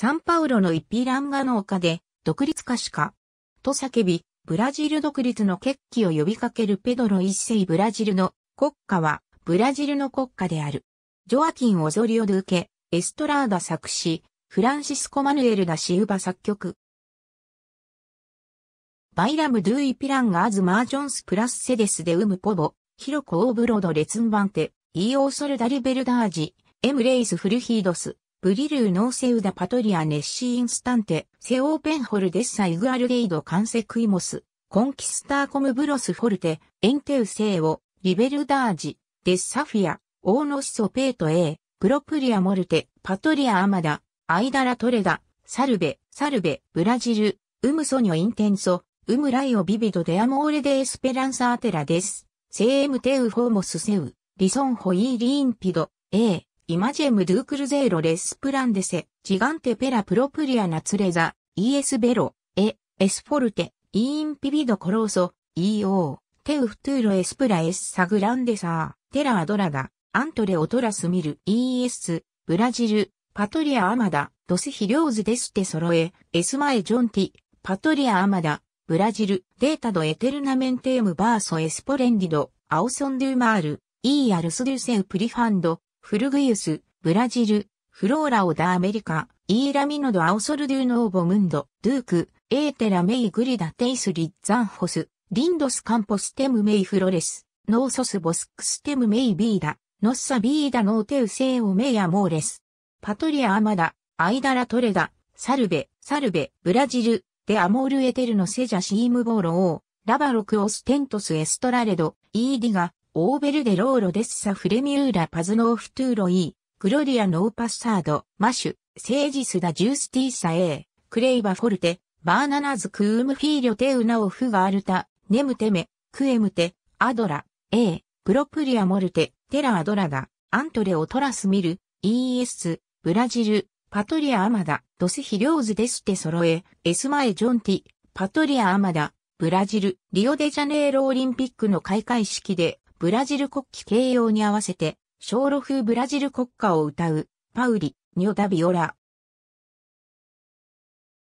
サンパウロの一ピランガ農家で、独立化しか、と叫び、ブラジル独立の決起を呼びかけるペドロ一世ブラジルの国家は、ブラジルの国家である。ジョアキン・オゾリオ・ドゥケ、エストラーダ作詞、フランシスコ・マヌエル・ダ・シウバ作曲。バイラム・ドゥイ・ピランガーズ・マージョンス・プラス・セデス・デウム・ポボ、ヒロコ・オーブロド・レツンバンテ、イーオーソルダリ・ベルダージ、エムレイス・フルヒードス、ブリルーノーセウダパトリアネッシーインスタンテ、セオーペンホルデッサイグアルデイドカンセクイモス、コンキスターコムブロスフォルテ、エンテウセーオ、リベルダージ、デッサフィア、オーノシソペートエー、プロプリアモルテ、パトリアアマダ、アイダラトレダ、サルベ、サルベ、ブラジル、ウムソニョインテンソ、ウムライオビビドデアモーレデエスペランサーテラです。セエムテウフォーモスセウ、リソンホイーリインピド、エー、イマジェム・ドゥ・ークルゼーロ・レスプランデセ、ジガンテ・ペラ・プロプリア・ナツレザ、イエス・ベロ、エ、エス・フォルテ、イーン・ピビド・コローソ、イーオー、テウ・フトゥーロ・エスプラ・エス・サグランデサー、テラ・アドラダ、アントレ・オトラス・ミル、イーエス、ブラジル、パトリア・アマダ、ドス・ヒリョーズ・デステ・ソロエ、エスマエ・ジョンティ、パトリア・アマダ、ブラジル、データド・エテルナメンテーム・バーソ・エスポレンディド、アオソン・ドゥ・マール、イーアルス・デューセウ・プリファンド、フルグユス、ブラジル、フローラオダアメリカ、イーラミノドアオソルューノーボムンド、ドゥーク、エーテラメイグリダテイスリッザンホス、リンドスカンポステムメイフロレス、ノーソスボスクステムメイビーダ、ノッサビーダノーテウセイオメイアモーレス、パトリアアマダ、アイダラトレダ、サルベ、サルベ、ブラジル、デアモールエテルのセジャシームボロオー、ラバロクオステントスエストラレド、イーディガ、オーベルデローロデッサフレミューラパズノーフトゥーロイー、グロリアノーパッサード、マシュ、セージスダジュースティーサエー、クレイバフォルテ、バーナナズクームフィーリョテウナオフガアルタ、ネムテメ、クエムテ、アドラ、エー、プロプリアモルテ、テラアドラダ、アントレオトラスミル、ES、ブラジル、パトリアアマダ、ドスヒリョーズデステ揃え、エスマエジョンティ、パトリアアマダ、ブラジル、リオデジャネイロオリンピックの開会式でブラジル国旗掲揚に合わせて、小路風ブラジル国歌を歌う、パウリ、ニョダビオラ。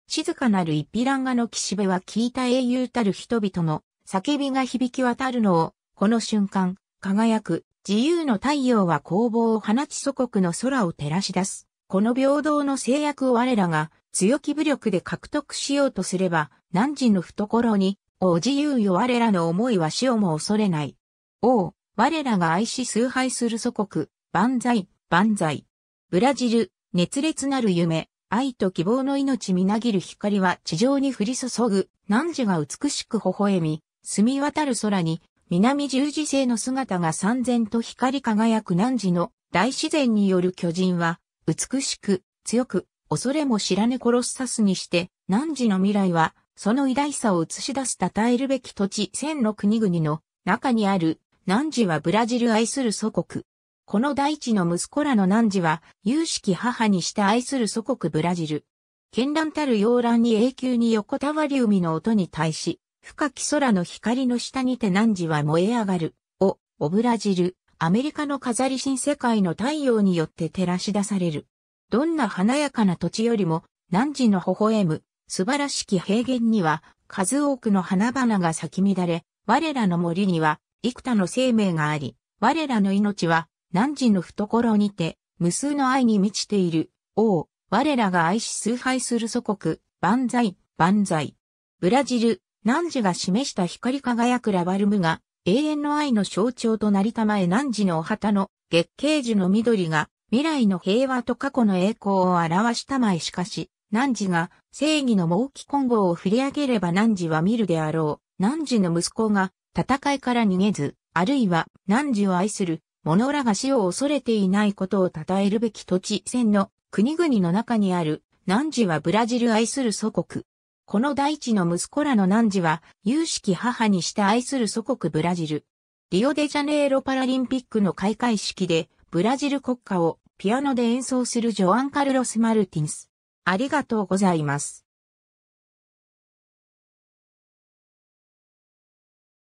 静かなる一ピランガの岸辺は聞いた英雄たる人々の叫びが響き渡るのを、この瞬間、輝く、自由の太陽は工房を放ち祖国の空を照らし出す。この平等の制約を我らが強き武力で獲得しようとすれば、何時の懐に、お自由よ我らの思いは死をも恐れない。王、我らが愛し崇拝する祖国、万歳、万歳。ブラジル、熱烈なる夢、愛と希望の命みなぎる光は地上に降り注ぐ、汝が美しく微笑み、澄み渡る空に、南十字星の姿が三千と光り輝く汝の大自然による巨人は、美しく、強く、恐れも知らぬ殺すさすにして、汝の未来は、その偉大さを映し出す称えるべき土地千の国々の中にある何時はブラジル愛する祖国。この大地の息子らの何時は、有識母にした愛する祖国ブラジル。絢爛たる洋蘭に永久に横たわり海の音に対し、深き空の光の下にて何時は燃え上がる。お、おブラジル、アメリカの飾り新世界の太陽によって照らし出される。どんな華やかな土地よりも、何時の微笑む、素晴らしき平原には、数多くの花々が咲き乱れ、我らの森には、幾多の生命があり、我らの命は、汝の懐にて、無数の愛に満ちている、王、我らが愛し崇拝する祖国、万歳、万歳。ブラジル、汝が示した光り輝くラバルムが、永遠の愛の象徴となりたまえ汝のお旗の月桂樹の緑が、未来の平和と過去の栄光を表したまえしかし、汝が正義の猛気混合を振り上げれば汝は見るであろう。汝の息子が戦いから逃げず、あるいは、汝を愛する、者らが死を恐れていないことを称えるべき土地戦の国々の中にある、汝はブラジル愛する祖国。この大地の息子らの汝は、有識母にした愛する祖国ブラジル。リオデジャネイロパラリンピックの開会式で、ブラジル国歌をピアノで演奏するジョアン・カルロス・マルティンス。ありがとうございます。